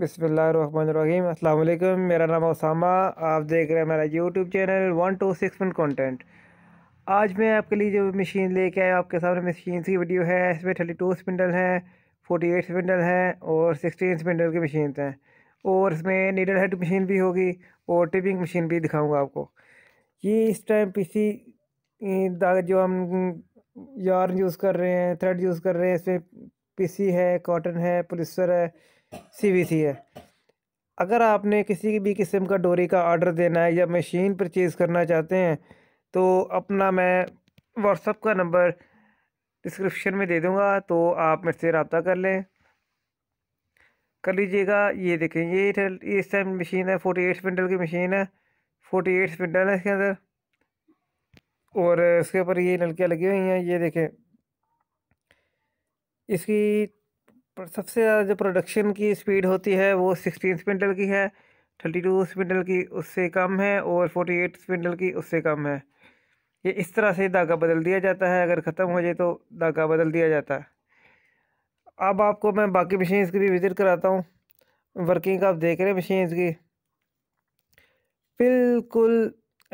बिसमीम अल्लाम मेरा नाम उसामा आप देख रहे हैं मेरा YouTube channel one two six मिन कॉन्टेंट आज मैं आपके लिए जो मशीन लेके आया आपके सामने मशीन की वीडियो है इसमें थर्टी टू स्पिंडल हैं फोटी एट स्पिंडल हैं और सिक्सटीन स्पिंडल की मशीन हैं और इसमें नीडल हेड मशीन भी होगी और टिपिंग मशीन भी दिखाऊँगा आपको ये इस टाइम पीसी जो हम यार यूज़ कर रहे हैं थ्रेड यूज़ कर रहे हैं इसमें पीसी है कॉटन है पुलिसर है सी है अगर आपने किसी भी किस्म का डोरी का ऑर्डर देना है या मशीन परचेज़ करना चाहते हैं तो अपना मैं व्हाट्सअप का नंबर डिस्क्रिप्शन में दे दूँगा तो आप मेरे से रबता कर लें कर लीजिएगा ये देखें ये इस टाइम मशीन है फोर्टी एट स्पिंडल की मशीन है फोर्टी एट स्पिंडल है इसके अंदर और इसके ऊपर ये नलकियाँ लगी हुई हैं ये देखें इसकी सबसे ज़्यादा जो प्रोडक्शन की स्पीड होती है वो सिक्सटीन स्पिंडल की है थर्टी टू स्पिंडल की उससे कम है और फोर्टी एट स्पिंडल की उससे कम है ये इस तरह से धागा बदल दिया जाता है अगर ख़त्म हो जाए तो धागा बदल दिया जाता है अब आपको मैं बाकी मशीन्स की भी विज़िट कराता हूँ वर्किंग आप देख रहे हैं मशीन्स की बिल्कुल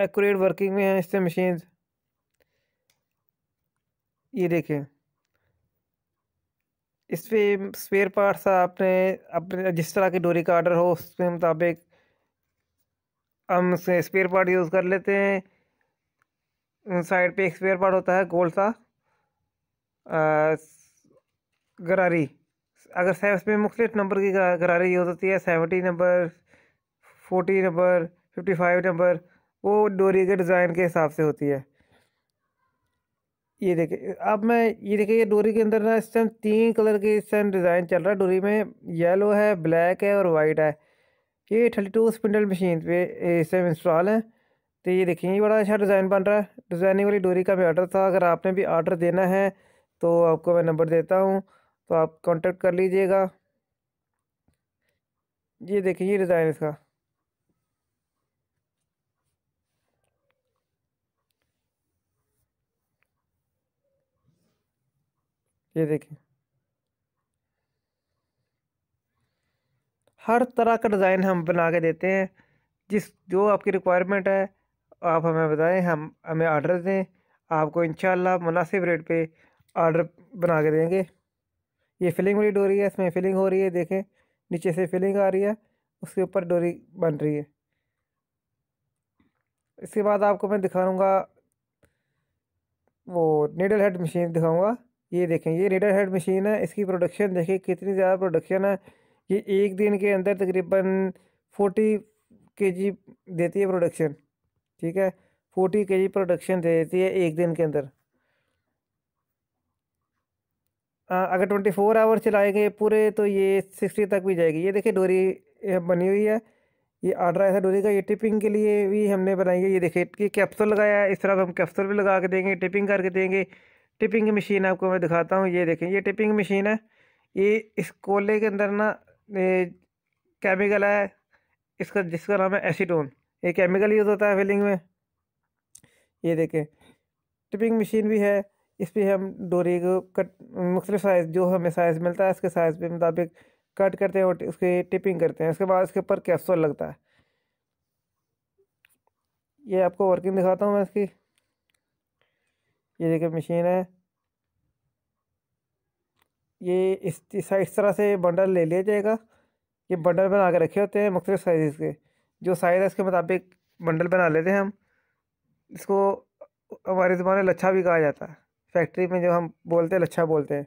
एक्यूरेट वर्किंग में है इससे मशीन्स ये देखें इस पर स्पेयर पार्ट्स आपने अपने जिस तरह की डोरी का ऑर्डर हो उसके मुताबिक हम स्पेयर पार्ट यूज़ कर लेते हैं साइड पे एक स्पेयर पार्ट होता है गोल सा गरारी अगर इसमें मुख्तलिफ नंबर की गरारी यूज़ होती है seventy number forty number fifty five number वो डोरी के डिज़ाइन के हिसाब से होती है ये देखिए अब मैं ये देखिए ये डोरी के अंदर ना इस टाइम तीन कलर के इस टाइम डिज़ाइन चल रहा है डोरी में येलो है ब्लैक है और वाइट है ये थर्टी टू स्पिंडल मशीन पे इस टाइम इंस्टॉल है तो ये देखिए ये बड़ा अच्छा डिज़ाइन बन रहा है डिज़ाइनिंग वाली डोरी का भी ऑर्डर था अगर आपने भी ऑर्डर देना है तो आपको मैं नंबर देता हूँ तो आप कॉन्टेक्ट कर लीजिएगा ये देखिए ये डिज़ाइन इसका ये देखें हर तरह का डिज़ाइन हम बना के देते हैं जिस जो आपकी रिक्वायरमेंट है आप हमें बताएं हम हमें ऑर्डर दें आपको इंशाल्लाह मुनासिब रेट पे आर्डर बना के देंगे ये फिलिंग वाली डोरी है इसमें फिलिंग हो रही है देखें नीचे से फिलिंग आ रही है उसके ऊपर डोरी बन रही है इसके बाद आपको मैं दिखाऊंगा वो नीडल हेड मशीन दिखाऊंगा ये देखें ये रेडर हेड मशीन है इसकी प्रोडक्शन देखें कितनी ज़्यादा प्रोडक्शन है ये एक दिन के अंदर तकरीबन फोर्टी के जी देती है प्रोडक्शन ठीक है फोर्टी के जी प्रोडक्शन दे देती है एक दिन के अंदर अगर ट्वेंटी फोर आवर चलाएंगे पूरे तो ये सिक्सटी तक भी जाएगी ये देखिए डोरी बनी हुई है ये आर्डर था डोरी का ये टिपिंग के लिए भी हमने बनाई है ये देखिए कि कैप्सूल लगाया है इस तरह हम कैप्सूल भी लगा के देंगे टिपिंग करके देंगे टिपिंग मशीन आपको मैं दिखाता हूँ ये देखें ये टिपिंग मशीन है ये इस कोले के अंदर ना केमिकल है इसका जिसका नाम है एसीटोन ये केमिकल यूज़ होता है फिलिंग में ये देखें टिपिंग मशीन भी है इस पर हम डोरी को कट मुख्तु साइज़ जो हमें साइज़ मिलता है इसके साइज़ के मुताबिक कट करते हैं और उसके टिपिंग करते हैं उसके बाद इसके ऊपर कैप्सूल लगता है ये आपको वर्किंग दिखाता हूँ मैं इसकी ये देखिए मशीन है ये इस इस तरह से बंडल ले लिया जाएगा ये बंडल बना के रखे होते हैं मुख्तलिफ साइज़ के जो साइज़ है इसके मुताबिक बंडल बना लेते हैं हम इसको हमारी ज़बान में लच्छा भी कहा जाता है फैक्ट्री में जो हम बोलते हैं लच्छा बोलते हैं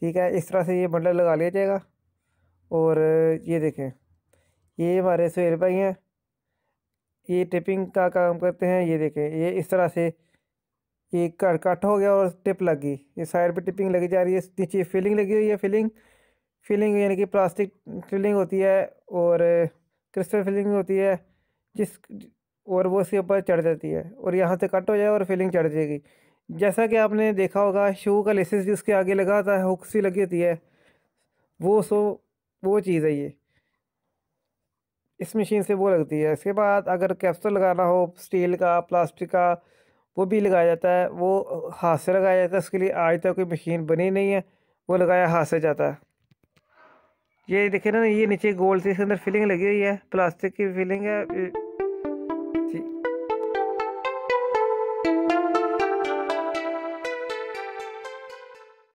ठीक है इस तरह से ये बंडल लगा लिया जाएगा और ये देखें ये हमारे सुहेल भाई हैं ये टिपिंग का काम करते हैं ये देखें ये इस तरह से ये कट कट हो गया और टिप लगी ये साइड पे टिपिंग लगी जा रही है नीचे फिलिंग लगी हुई है फिलिंग फिलिंग यानी कि प्लास्टिक फिलिंग होती है और क्रिस्टल फिलिंग होती है जिस और वो उसके ऊपर चढ़ जाती है और यहाँ से कट हो जाए और फिलिंग चढ़ जाएगी जैसा कि आपने देखा होगा शू का लेसिस जिसके उसके आगे लगा होता है हुक सी लगी होती है वो सो वो चीज़ है ये इस मशीन से वो लगती है इसके बाद अगर कैप्सूल लगाना हो स्टील का प्लास्टिक का वो भी लगाया जाता है वो हाथ से लगाया जाता है उसके लिए आज तक कोई मशीन बनी नहीं है वो लगाया हाथ से जाता है ये देखे ना ये नीचे गोल से इसके अंदर फिलिंग लगी हुई है प्लास्टिक की फिलिंग है